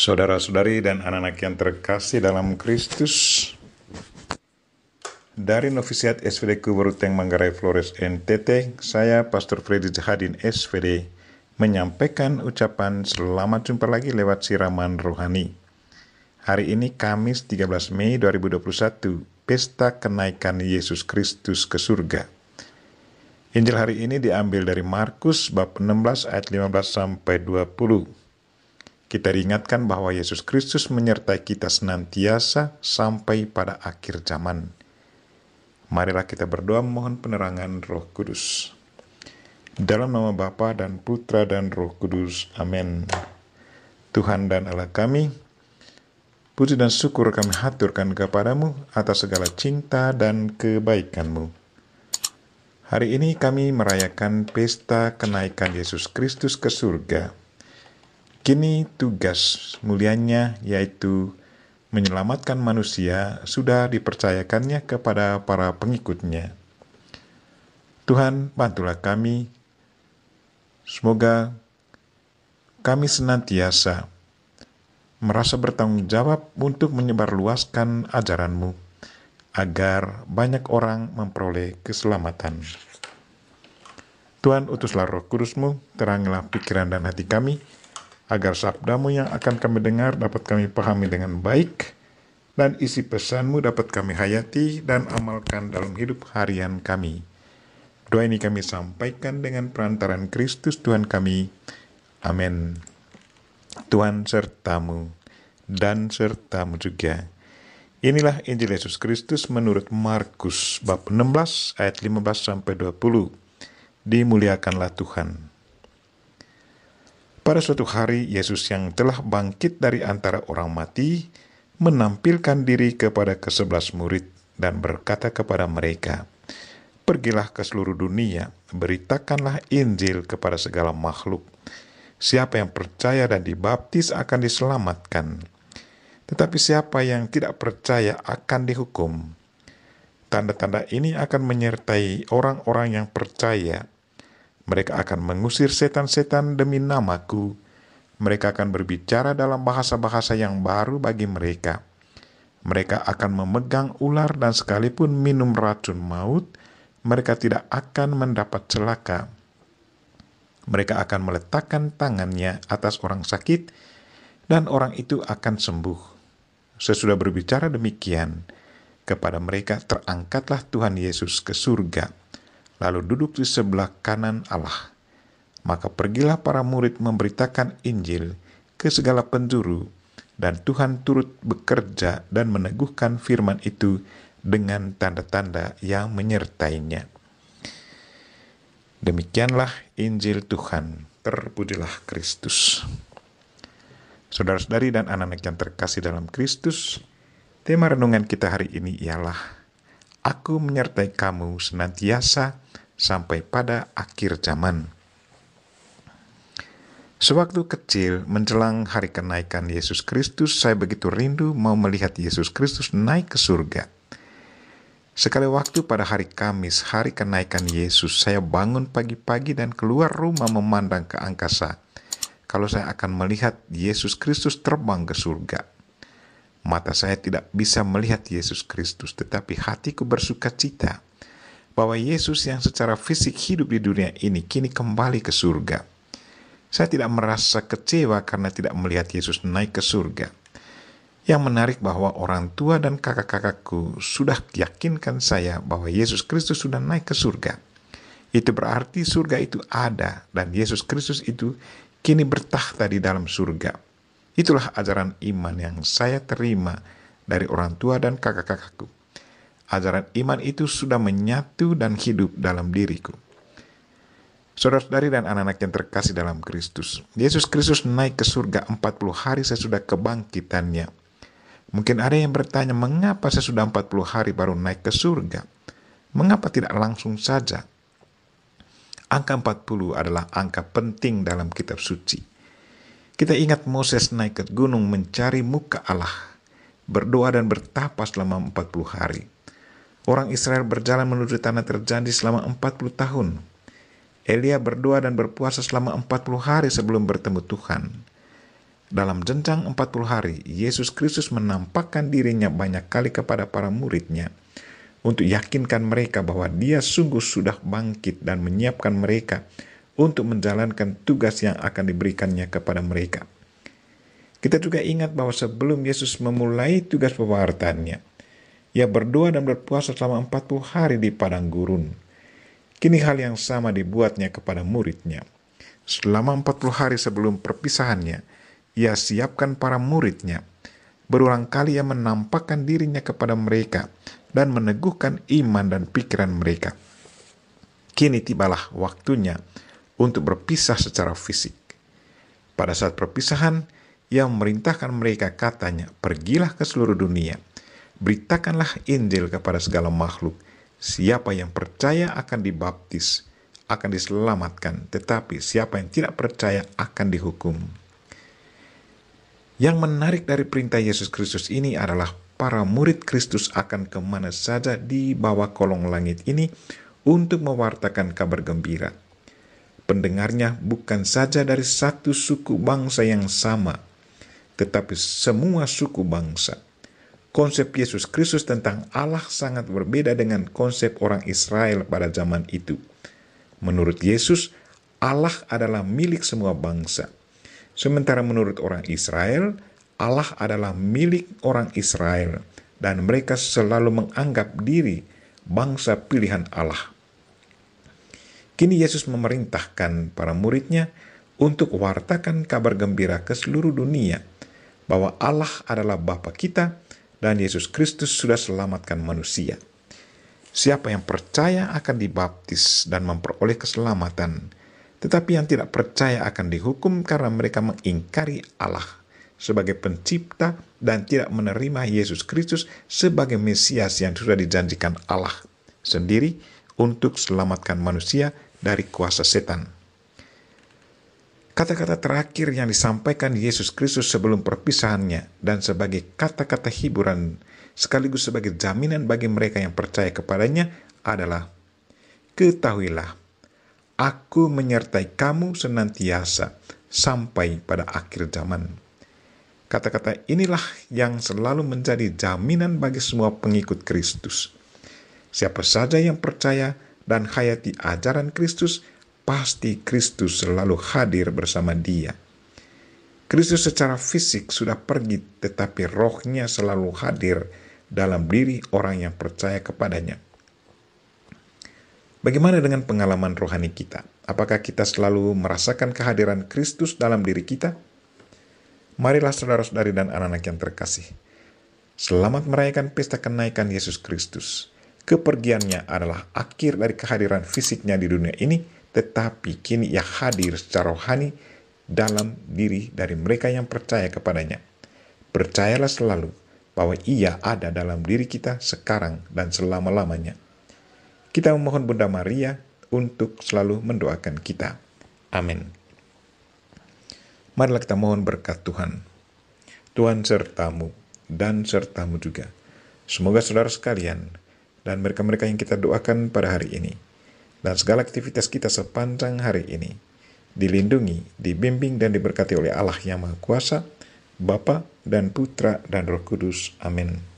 saudara-saudari dan anak-anak yang terkasih dalam Kristus. Dari Novisiat SVD Kuberuteng Manggarai Flores NTT, saya Pastor Freddy Jahadin SVD menyampaikan ucapan selamat jumpa lagi lewat siraman rohani. Hari ini Kamis 13 Mei 2021, Pesta Kenaikan Yesus Kristus ke Surga. Injil hari ini diambil dari Markus bab 16 ayat 15 sampai 20 kita diingatkan bahwa Yesus Kristus menyertai kita senantiasa sampai pada akhir zaman. Marilah kita berdoa mohon penerangan Roh Kudus. Dalam nama Bapa dan Putra dan Roh Kudus. Amin. Tuhan dan Allah kami, puji dan syukur kami haturkan kepadamu atas segala cinta dan kebaikanmu. Hari ini kami merayakan pesta kenaikan Yesus Kristus ke surga. Kini tugas mulianya yaitu menyelamatkan manusia sudah dipercayakannya kepada para pengikutnya. Tuhan bantulah kami, semoga kami senantiasa merasa bertanggung jawab untuk menyebarluaskan ajaranmu, agar banyak orang memperoleh keselamatan. Tuhan utuslah roh kudusmu, terangilah pikiran dan hati kami, agar sabdamu yang akan kami dengar dapat kami pahami dengan baik, dan isi pesanmu dapat kami hayati dan amalkan dalam hidup harian kami. Doa ini kami sampaikan dengan perantaran Kristus Tuhan kami. Amin. Tuhan sertamu dan sertamu juga. Inilah Injil Yesus Kristus menurut Markus bab 16 ayat 15 sampai 20. Dimuliakanlah Tuhan. Pada suatu hari, Yesus yang telah bangkit dari antara orang mati menampilkan diri kepada kesebelas murid dan berkata kepada mereka, Pergilah ke seluruh dunia, beritakanlah Injil kepada segala makhluk. Siapa yang percaya dan dibaptis akan diselamatkan, tetapi siapa yang tidak percaya akan dihukum. Tanda-tanda ini akan menyertai orang-orang yang percaya mereka akan mengusir setan-setan demi namaku. Mereka akan berbicara dalam bahasa-bahasa yang baru bagi mereka. Mereka akan memegang ular dan sekalipun minum racun maut, mereka tidak akan mendapat celaka. Mereka akan meletakkan tangannya atas orang sakit, dan orang itu akan sembuh. Sesudah berbicara demikian, kepada mereka terangkatlah Tuhan Yesus ke surga lalu duduk di sebelah kanan Allah. Maka pergilah para murid memberitakan Injil ke segala penjuru, dan Tuhan turut bekerja dan meneguhkan firman itu dengan tanda-tanda yang menyertainya. Demikianlah Injil Tuhan. Terpujilah Kristus. Saudara-saudari dan anak-anak yang terkasih dalam Kristus, tema renungan kita hari ini ialah Aku menyertai kamu senantiasa sampai pada akhir zaman. Sewaktu kecil menjelang hari kenaikan Yesus Kristus, saya begitu rindu mau melihat Yesus Kristus naik ke surga. Sekali waktu pada hari Kamis, hari kenaikan Yesus, saya bangun pagi-pagi dan keluar rumah memandang ke angkasa. Kalau saya akan melihat Yesus Kristus terbang ke surga. Mata saya tidak bisa melihat Yesus Kristus, tetapi hatiku bersuka cita bahwa Yesus yang secara fisik hidup di dunia ini kini kembali ke surga. Saya tidak merasa kecewa karena tidak melihat Yesus naik ke surga. Yang menarik bahwa orang tua dan kakak-kakakku sudah yakinkan saya bahwa Yesus Kristus sudah naik ke surga. Itu berarti surga itu ada dan Yesus Kristus itu kini bertahta di dalam surga Itulah ajaran iman yang saya terima dari orang tua dan kakak-kakakku. Ajaran iman itu sudah menyatu dan hidup dalam diriku. Saudara-saudari dan anak-anak yang terkasih dalam Kristus, Yesus Kristus naik ke surga 40 hari sesudah kebangkitannya. Mungkin ada yang bertanya, mengapa sesudah 40 hari baru naik ke surga? Mengapa tidak langsung saja? Angka 40 adalah angka penting dalam kitab suci. Kita ingat Moses naik ke gunung mencari muka Allah, berdoa dan bertapa selama 40 hari. Orang Israel berjalan menuju tanah terjanji selama 40 tahun. Elia berdoa dan berpuasa selama 40 hari sebelum bertemu Tuhan. Dalam jenjang 40 hari, Yesus Kristus menampakkan dirinya banyak kali kepada para muridnya untuk yakinkan mereka bahwa dia sungguh sudah bangkit dan menyiapkan mereka untuk menjalankan tugas yang akan diberikannya kepada mereka. Kita juga ingat bahwa sebelum Yesus memulai tugas pewartaannya, ia berdoa dan berpuasa selama 40 hari di padang gurun. Kini hal yang sama dibuatnya kepada muridnya. Selama 40 hari sebelum perpisahannya, ia siapkan para muridnya. Berulang kali ia menampakkan dirinya kepada mereka dan meneguhkan iman dan pikiran mereka. Kini tibalah waktunya untuk berpisah secara fisik. Pada saat perpisahan, ia memerintahkan mereka katanya, pergilah ke seluruh dunia, beritakanlah Injil kepada segala makhluk, siapa yang percaya akan dibaptis, akan diselamatkan, tetapi siapa yang tidak percaya akan dihukum. Yang menarik dari perintah Yesus Kristus ini adalah para murid Kristus akan kemana saja di bawah kolong langit ini untuk mewartakan kabar gembira pendengarnya bukan saja dari satu suku bangsa yang sama, tetapi semua suku bangsa. Konsep Yesus Kristus tentang Allah sangat berbeda dengan konsep orang Israel pada zaman itu. Menurut Yesus, Allah adalah milik semua bangsa. Sementara menurut orang Israel, Allah adalah milik orang Israel dan mereka selalu menganggap diri bangsa pilihan Allah. Kini Yesus memerintahkan para muridnya untuk wartakan kabar gembira ke seluruh dunia bahwa Allah adalah Bapa kita dan Yesus Kristus sudah selamatkan manusia. Siapa yang percaya akan dibaptis dan memperoleh keselamatan, tetapi yang tidak percaya akan dihukum karena mereka mengingkari Allah sebagai pencipta dan tidak menerima Yesus Kristus sebagai Mesias yang sudah dijanjikan Allah sendiri untuk selamatkan manusia dari kuasa setan. Kata-kata terakhir yang disampaikan Yesus Kristus sebelum perpisahannya dan sebagai kata-kata hiburan sekaligus sebagai jaminan bagi mereka yang percaya kepadanya adalah Ketahuilah, aku menyertai kamu senantiasa sampai pada akhir zaman. Kata-kata inilah yang selalu menjadi jaminan bagi semua pengikut Kristus. Siapa saja yang percaya, dan hayati ajaran Kristus, pasti Kristus selalu hadir bersama dia. Kristus secara fisik sudah pergi, tetapi rohnya selalu hadir dalam diri orang yang percaya kepadanya. Bagaimana dengan pengalaman rohani kita? Apakah kita selalu merasakan kehadiran Kristus dalam diri kita? Marilah saudara-saudari dan anak-anak yang terkasih. Selamat merayakan pesta kenaikan Yesus Kristus. Kepergiannya adalah akhir dari kehadiran fisiknya di dunia ini, tetapi kini ia hadir secara rohani dalam diri dari mereka yang percaya kepadanya. Percayalah selalu bahwa ia ada dalam diri kita sekarang dan selama-lamanya. Kita memohon Bunda Maria untuk selalu mendoakan kita. Amin. Marilah kita mohon berkat Tuhan. Tuhan sertamu dan sertamu juga. Semoga saudara sekalian dan mereka-mereka yang kita doakan pada hari ini. Dan segala aktivitas kita sepanjang hari ini dilindungi, dibimbing dan diberkati oleh Allah yang Maha Kuasa, Bapa dan Putra dan Roh Kudus. Amin.